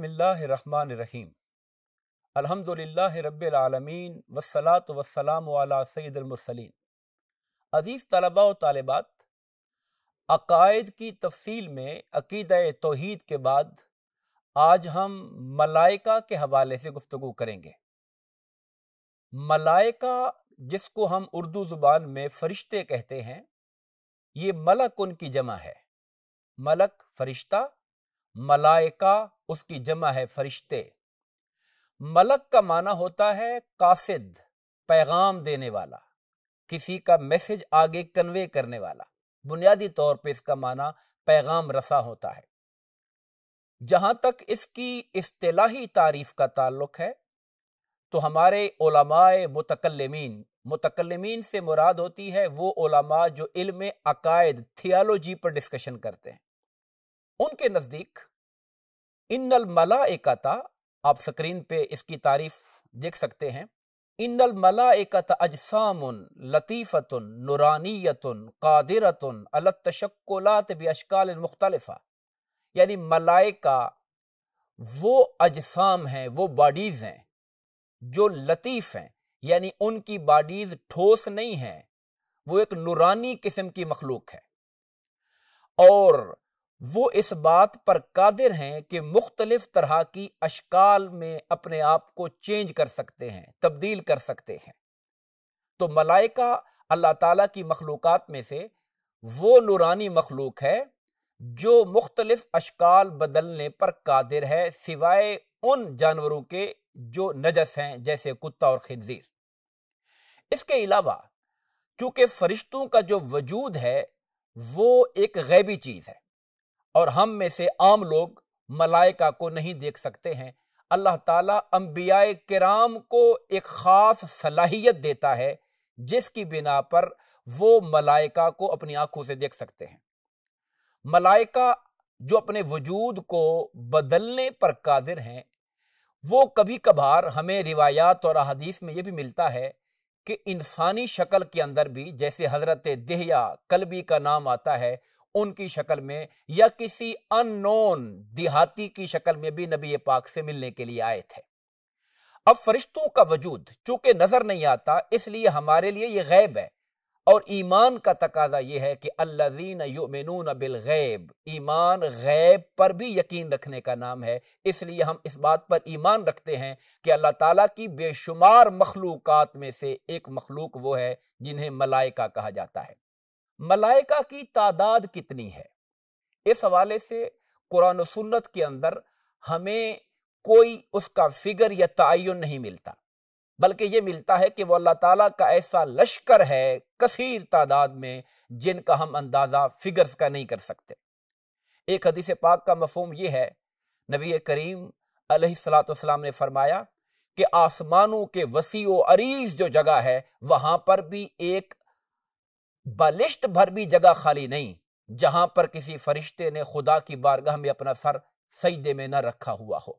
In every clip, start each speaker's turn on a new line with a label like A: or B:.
A: बिसमीम अलहमदिल्ला रबालमीन वसलात वसलाम सैदमरसलिन अज़ीज़ तलबा व तालबात अकायद की तफसील में अकीद तोहद के बाद आज हम मलाइका के हवाले से गुफ्तु करेंगे मलाइका जिसको हम उर्दू ज़ुबान में फ़रिश्ते कहते हैं ये मलक उनकी जमा है मलक फरिश्ता मलाइका उसकी जमा है फरिश्ते मलक का माना होता है कासिद पैगाम देने वाला किसी का मैसेज आगे कन्वे करने वाला बुनियादी तौर पे इसका माना पैगाम रसा होता है जहां तक इसकी इस्तलाही तारीफ का ताल्लुक है तो हमारे ओलमाए मुतकलमीन मुतकलमीन से मुराद होती है वो ओलमा जो इल्म अकायद थियालोजी पर डिस्कशन करते हैं उनके नज़दीक इन्नल मला एकता आप स्क्रीन पे इसकी तारीफ देख सकते हैं इन्नल मला एकत अजसामुन लतीफ़तन नुरानियतन कादिरतन अलत तशक्लात बशकाल मुख्तलफ़ा यानी मलाय का वो अजसाम हैं वो बॉडीज़ हैं जो लतीफ़ हैं यानी उनकी बॉडीज़ ठोस नहीं हैं वो एक नुरानी किस्म की मखलूक है और वो इस बात पर कादिर हैं कि मुख्तलिफ तरह की अशकाल में अपने आप को चेंज कर सकते हैं तब्दील कर सकते हैं तो मलाइका अल्लाह ताला की मखलूक में से वो नूरानी मखलूक है जो मुख्तलिफ अशकाल बदलने पर कादिर है सिवाय उन जानवरों के जो नजस हैं जैसे कुत्ता और खिंजीर इसके अलावा चूंकि फरिश्तों का जो वजूद है वो एक गैबी चीज़ है और हम में से आम लोग मलाइका को नहीं देख सकते हैं अल्लाह ताला अम्बिया कराम को एक ख़ास सलाहियत देता है जिसकी बिना पर वो मलाइका को अपनी आंखों से देख सकते हैं मलाइका जो अपने वजूद को बदलने पर कादिर हैं वो कभी कभार हमें रिवायात और अहदीस में ये भी मिलता है कि इंसानी शक्ल के अंदर भी जैसे हज़रत दहिया कलबी का नाम आता है उनकी शक्ल में या किसी अननोन देहाती की शक्ल में भी नबी पाक से मिलने के लिए आए थे अब फरिश्तों का वजूद चूंकि नजर नहीं आता इसलिए हमारे लिए यह गैब है और ईमान का तकाजा यह है कि अल्लाजीन बिल गैब ईमान गैब पर भी यकीन रखने का नाम है इसलिए हम इस बात पर ईमान रखते हैं कि अल्लाह ताला की बेशुमार मखलूकत में से एक मखलूक वो है जिन्हें मलाइका कहा जाता है मलाइका की तादाद कितनी है इस हवाले से कुरान सुन्नत के अंदर हमें कोई उसका फिगर या तयन नहीं मिलता बल्कि ये मिलता है कि वह अल्लाह ताला का ऐसा लश्कर है कसीर तादाद में जिनका हम अंदाज़ा फिगर्स का नहीं कर सकते एक हदीस पाक का मफहम यह है नबी करीम सलाम ने फरमाया कि आसमानों के वसी अरीज जो जगह है वहाँ पर भी एक बलिश्त भर भी जगह खाली नहीं जहां पर किसी फरिश्ते ने खुदा की बारगाह में अपना सर सईदे में न रखा हुआ हो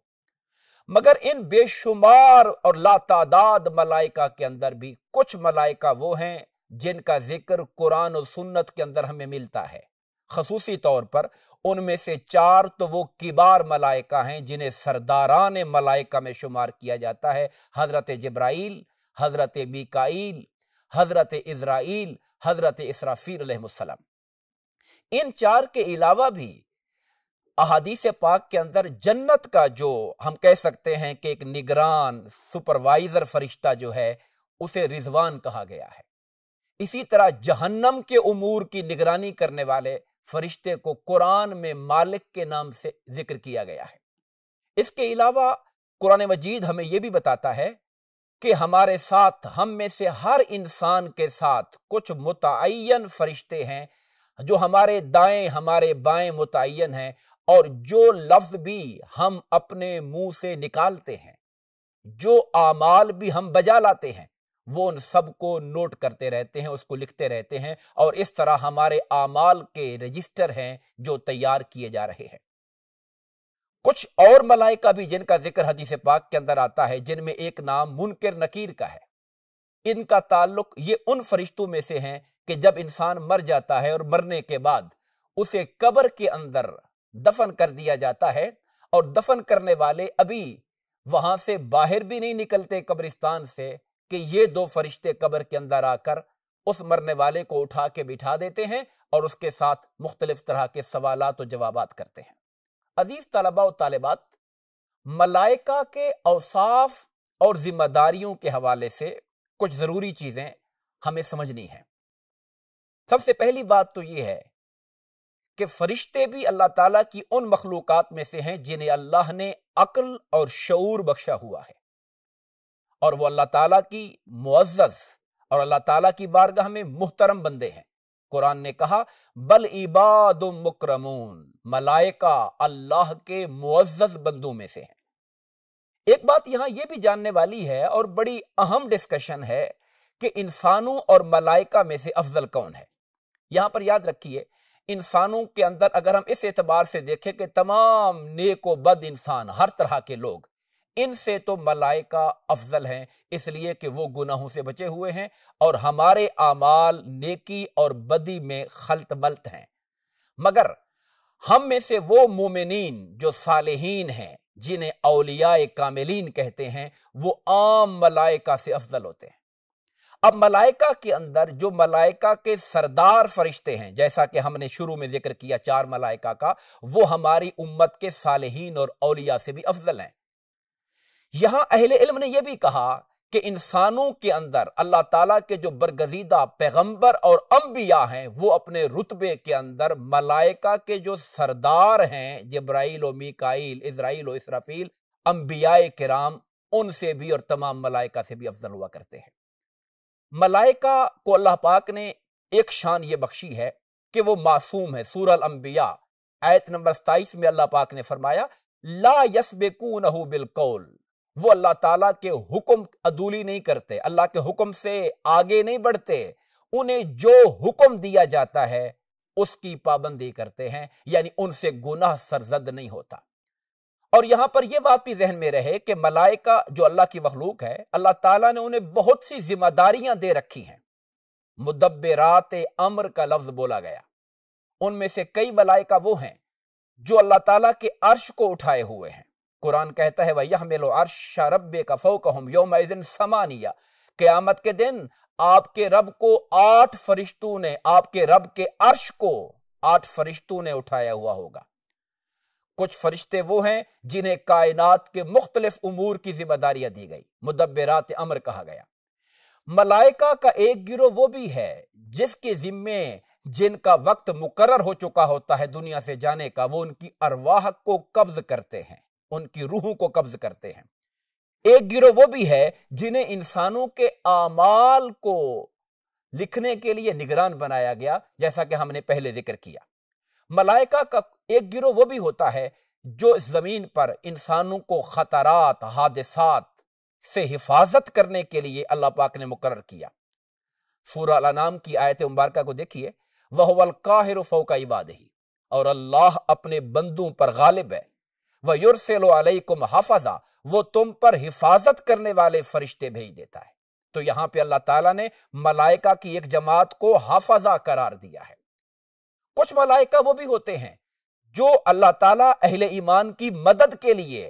A: मगर इन बेशुमार और लातादाद मलाइका के अंदर भी कुछ मलाइका वो हैं जिनका जिक्र कुरान और सुन्नत के अंदर हमें मिलता है खसूसी तौर पर उनमें से चार तो वो किबार मलाइका हैं जिन्हें सरदारान मलाइका में शुमार किया जाता है हज़रत जब्राइल हज़रत मिकाइल हज़रत इज़राइल हजरत इसराफ़ीसम इन चार के अलावा भी अहादीस पाक के अंदर जन्नत का जो हम कह सकते हैं कि एक निगरान सुपरवाइजर फरिश्ता जो है उसे रिजवान कहा गया है इसी तरह जहन्नम के उमूर की निगरानी करने वाले फरिश्ते को कुरान में मालिक के नाम से जिक्र किया गया है इसके अलावा कुरान मजीद हमें यह भी बताता है कि हमारे साथ हम में से हर इंसान के साथ कुछ मुतन फरिश्ते हैं जो हमारे दाएं हमारे बाएं मुतन हैं और जो लफ्ज भी हम अपने मुंह से निकालते हैं जो आमाल भी हम बजा लाते हैं वो उन सबको नोट करते रहते हैं उसको लिखते रहते हैं और इस तरह हमारे आमाल के रजिस्टर हैं जो तैयार किए जा रहे हैं कुछ और मलाइका भी जिनका जिक्र हदीस पाक के अंदर आता है जिनमें एक नाम मुनकर नकीर का है इनका ताल्लुक ये उन फरिश्तों में से हैं कि जब इंसान मर जाता है और मरने के बाद उसे कब्र के अंदर दफन कर दिया जाता है और दफन करने वाले अभी वहां से बाहर भी नहीं निकलते कब्रिस्तान से कि ये दो फरिश्ते कब्र के अंदर आकर उस मरने वाले को उठा के बिठा देते हैं और उसके साथ मुख्तलिफ तरह के सवालत और जवाब करते हैं अजीज तलबा और तालबात मलाइका के अवसाफ और जिम्मेदारियों के हवाले से कुछ ज़रूरी चीज़ें हमें समझनी है सबसे पहली बात तो यह है कि फरिश्ते भी अल्लाह ताला की उन मखलूक में से हैं जिन्हें अल्लाह ने अक्ल और शूर बख्शा हुआ है और वो अल्लाह ताला की मुआज़ और अल्लाह ताला की बारगाह में मुहतरम बंदे हैं कुरान ने कहा बल इबाद मुक्रमून मलाइका अल्लाह के मुआज बंदों में से हैं एक बात यहां यह भी जानने वाली है और बड़ी अहम डिस्कशन है कि इंसानों और मलाइका में से अफजल कौन है यहां पर याद रखिए इंसानों के अंदर अगर हम इस एतबार से देखें कि तमाम नेक बद इंसान हर तरह के लोग इनसे तो मलाइका अफजल हैं इसलिए कि वो गुनाहों से बचे हुए हैं और हमारे आमाल नेकी और बदी में खलत मलत हैं मगर हम में से वो मोमिन जो सालहीन हैं जिन्हें अलिया कामिलीन कहते हैं वो आम मलाइका से अफजल होते हैं अब मलाइका के अंदर जो मलाइका के सरदार फरिश्ते हैं जैसा कि हमने शुरू में जिक्र किया चार मलाइका का वो हमारी उम्मत के सालहीन और अलिया से भी अफजल हैं यहां अहले इल्म ने यह भी कहा कि इंसानों के अंदर अल्लाह ताला के जो बरगजीदा पैगंबर और अम्बिया हैं वो अपने रुतबे के अंदर मलाइका के जो सरदार हैं जब्राइल और इसराइल और इसराफील अम्बिया कराम उनसे भी और तमाम मलाइका से भी अफजल हुआ करते हैं मलाइका को अल्लाह पाक ने एक शान ये बख्शी है कि वो मासूम है सूरल अम्बिया आयत नंबर सताइस में अल्लाह पाक ने फरमाया ला नहू बिलकौल वो अल्लाह ताला के हुक्म अदूली नहीं करते अल्लाह के हुक्म से आगे नहीं बढ़ते उन्हें जो हुक्म दिया जाता है उसकी पाबंदी करते हैं यानी उनसे गुनाह सरजद नहीं होता और यहां पर यह बात भी जहन में रहे कि मलाइका जो अल्लाह की मखलूक है अल्लाह ताला ने उन्हें बहुत सी जिम्मेदारियां दे रखी हैं मुदब्बरात अमर का लफ्ज बोला गया उनमें से कई मलाइका वो हैं जो अल्लाह ताला के अर्श को उठाए हुए हैं कुरान कहता है वह मिलो अर्शा रब का फ़ोकहम योम समानिया क्यामत के दिन आपके रब को आठ फरिश्तों ने आपके रब के अर्श को आठ फरिश्तों ने उठाया हुआ होगा कुछ फरिश्ते वो हैं जिन्हें कायनात के मुख्तलिफ उमूर की जिम्मेदारियां दी गई मुदबरात अमर कहा गया मलाइका का एक गिरोह वो भी है जिसके जिम्मे जिनका वक्त मुकर्र हो चुका होता है दुनिया से जाने का वो उनकी अरवाह को कब्ज करते हैं उनकी रूहों को कब्ज करते हैं एक गिरोह वो भी है जिन्हें इंसानों के आमाल को लिखने के लिए निगरान बनाया गया जैसा कि हमने पहले जिक्र किया मलाइका का एक गिरोह वो भी होता है जो इस जमीन पर इंसानों को खतरात हादसात से हिफाजत करने के लिए अल्लाह पाक ने मुकर किया सूरह नाम की आयत मुबारक को देखिए वह काहिर फ़ौका इबाद ही और अल्लाह अपने बंदों पर गालिब है वयुरसलकुम हफजा वो तुम पर हिफाजत करने वाले फरिश्ते भेज देता है तो यहां पे अल्लाह ताला ने मलाइका की एक जमात को हाफजा करार दिया है कुछ मलाइका वो भी होते हैं जो अल्लाह ताला अहले ईमान की मदद के लिए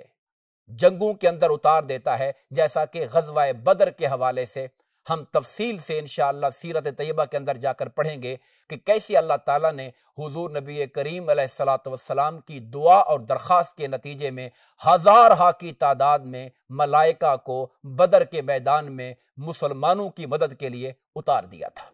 A: जंगों के अंदर उतार देता है जैसा कि गजवाए बदर के हवाले से हम तफसील से इन सीरत तयबा के अंदर जाकर पढ़ेंगे कि कैसे अल्लाह ताला ने हुजूर नबी करीम सलाम की दुआ और दरख्वास्त के नतीजे में हज़ार हा की तादाद में मलाइका को बदर के मैदान में मुसलमानों की मदद के लिए उतार दिया था